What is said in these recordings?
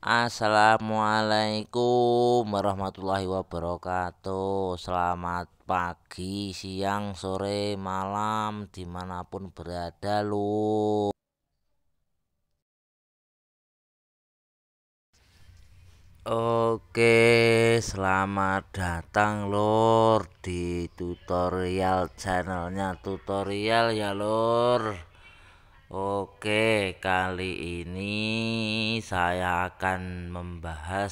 Assalamualaikum warahmatullahi wabarakatuh Selamat pagi, siang, sore, malam Dimanapun berada lu Oke selamat datang lor Di tutorial channelnya tutorial ya lor Oke, kali ini saya akan membahas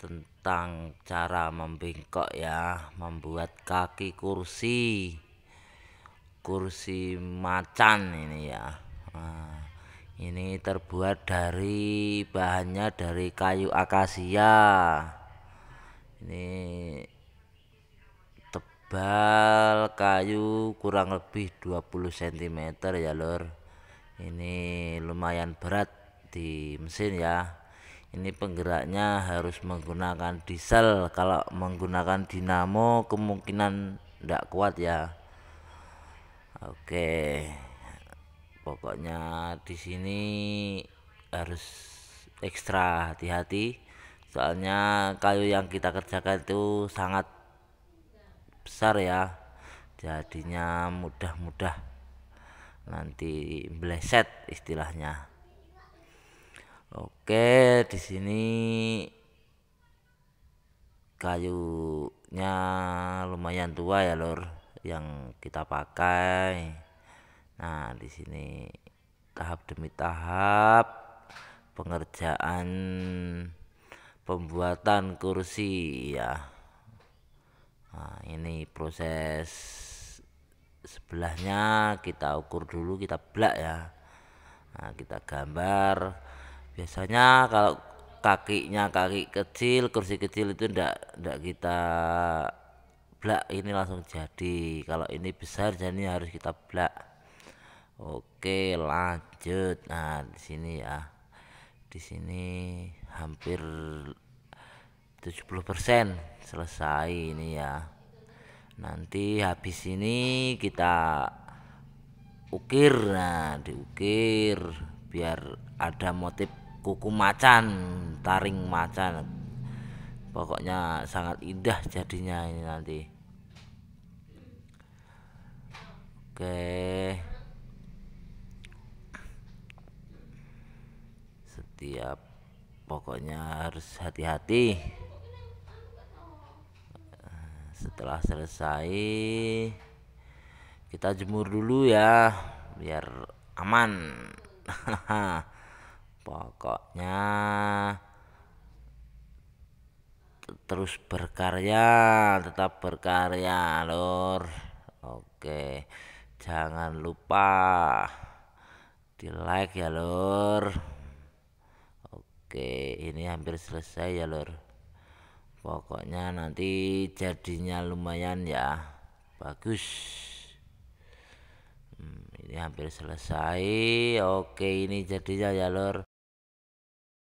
tentang cara membengkok ya, membuat kaki kursi. Kursi macan ini ya. Nah, ini terbuat dari bahannya dari kayu akasia. Ini tebal kayu kurang lebih 20 cm ya lor. ini lumayan berat di mesin ya ini penggeraknya harus menggunakan diesel kalau menggunakan dinamo kemungkinan tidak kuat ya Oke pokoknya di sini harus ekstra hati-hati soalnya kayu yang kita kerjakan itu sangat besar ya jadinya mudah-mudah nanti bleset istilahnya oke di sini kayunya lumayan tua ya lor yang kita pakai nah di sini tahap demi tahap pengerjaan pembuatan kursi ya nah, ini proses sebelahnya kita ukur dulu kita belak ya nah, kita gambar biasanya kalau kakinya kaki kecil kursi kecil itu ndak ndak kita belak ini langsung jadi kalau ini besar jadi harus kita belak oke lanjut nah di sini ya di sini hampir 70% selesai ini ya nanti habis ini kita ukir nah diukir biar ada motif kuku macan taring macan pokoknya sangat indah jadinya ini nanti oke setiap pokoknya harus hati-hati setelah selesai kita jemur dulu ya biar aman pokoknya terus berkarya tetap berkarya lor oke jangan lupa di like ya lor oke ini hampir selesai ya lor pokoknya nanti jadinya lumayan ya bagus hmm, ini hampir selesai oke ini jadinya ya lor